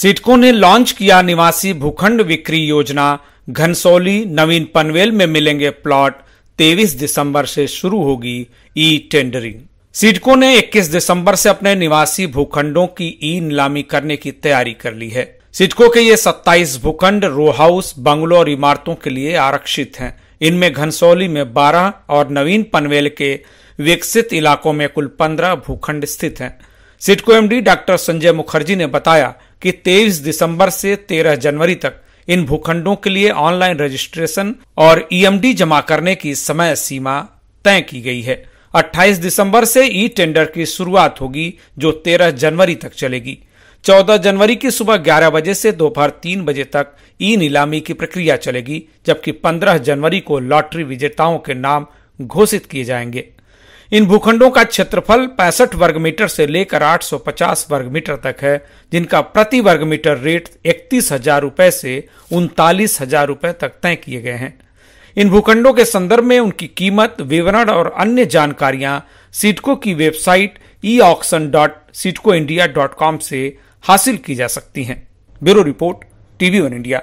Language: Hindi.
सिटको ने लॉन्च किया निवासी भूखंड विक्री योजना घनसौली नवीन पनवेल में मिलेंगे प्लॉट 23 दिसंबर से शुरू होगी ई टेंडरिंग सिडको ने 21 दिसंबर से अपने निवासी भूखंडों की ई नीलामी करने की तैयारी कर ली है सिडको के ये 27 भूखंड रो हाउस बंगलों और इमारतों के लिए आरक्षित हैं इनमें घनसौली में 12 और नवीन पनवेल के विकसित इलाकों में कुल 15 भूखंड स्थित हैं सिडको एमडी डॉक्टर संजय मुखर्जी ने बताया कि 23 दिसंबर से 13 जनवरी तक इन भूखंडों के लिए ऑनलाइन रजिस्ट्रेशन और ईएमडी e जमा करने की समय सीमा तय की गई है 28 दिसंबर से ई टेंडर की शुरुआत होगी जो 13 जनवरी तक चलेगी 14 जनवरी की सुबह 11 बजे से दोपहर 3 बजे तक ई नीलामी की प्रक्रिया चलेगी जबकि 15 जनवरी को लॉटरी विजेताओं के नाम घोषित किए जाएंगे इन भूखंडों का क्षेत्रफल पैंसठ वर्ग मीटर से लेकर 850 वर्ग मीटर तक है जिनका प्रति वर्ग मीटर रेट इकतीस हजार रूपये से उनतालीस हजार रूपये तक तय किए गए हैं इन भूखंडों के संदर्भ में उनकी कीमत विवरण और अन्य जानकारियां सीटको की website e auction dot CIDCO India dot com से हासिल की जा सकती हैं bureau report TV one India